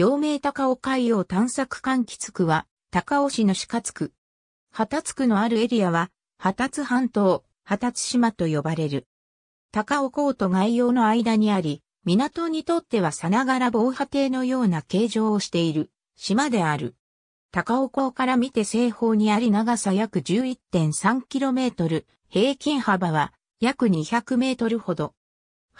陽明高尾海洋探索柑橘区は、高尾市の鹿地区。旗津区のあるエリアは、旗津半島、旗津島と呼ばれる。高尾港と外洋の間にあり、港にとってはさながら防波堤のような形状をしている島である。高尾港から見て西方にあり長さ約 11.3km、平均幅は約 200m ほど。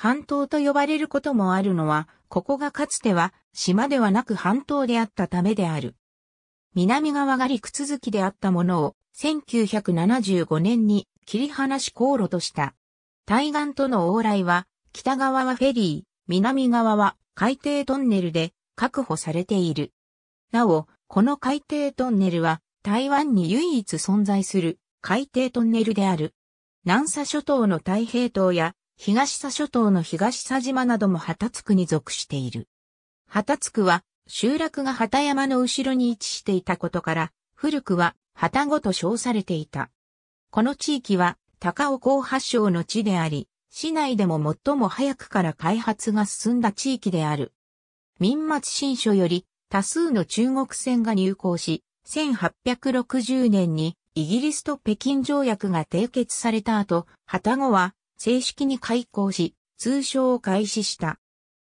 半島と呼ばれることもあるのは、ここがかつては島ではなく半島であったためである。南側が陸続きであったものを1975年に切り離し航路とした。対岸との往来は、北側はフェリー、南側は海底トンネルで確保されている。なお、この海底トンネルは台湾に唯一存在する海底トンネルである。南沙諸島の太平島や東佐諸島の東佐島なども旗津区に属している。旗津区は、集落が旗山の後ろに位置していたことから、古くは旗子と称されていた。この地域は、高尾高発祥の地であり、市内でも最も早くから開発が進んだ地域である。民末新書より多数の中国船が入港し、1860年にイギリスと北京条約が締結された後、旗子は正式に開校し、通称を開始した。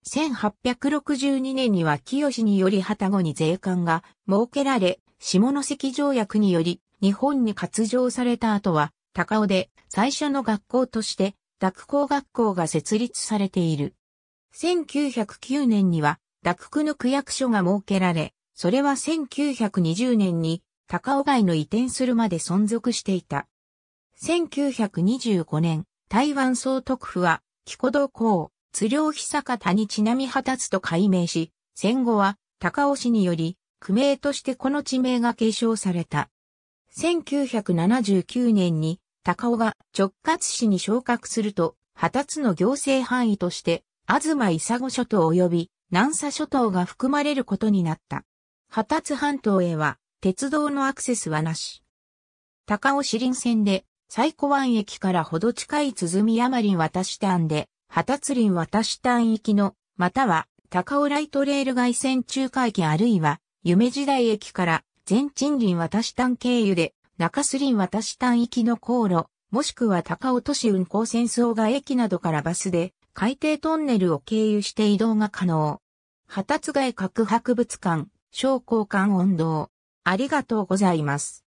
1862年には清により旗後に税関が設けられ、下関条約により日本に割譲された後は、高尾で最初の学校として、学校学校が設立されている。1909年には、落区の区役所が設けられ、それは1920年に高尾外の移転するまで存続していた。1925年、台湾総督府は、木古港、鶴良久方にちなみ果たすと改名し、戦後は高尾市により、区名としてこの地名が継承された。1979年に高尾が直轄市に昇格すると、旗つの行政範囲として、東いさご諸島及び南沙諸島が含まれることになった。旗つ半島へは鉄道のアクセスはなし。高尾市林線で最古湾駅からほど近い鼓山林渡し端で、旗釣林渡し端行きの、または高尾ライトレール外線中華駅あるいは、夢時代駅から全鎮林渡し端経由で、中洲林渡し端行きの航路、もしくは高尾都市運行戦争が駅などからバスで、海底トンネルを経由して移動が可能。旗津外各博物館、商工館温度ありがとうございます。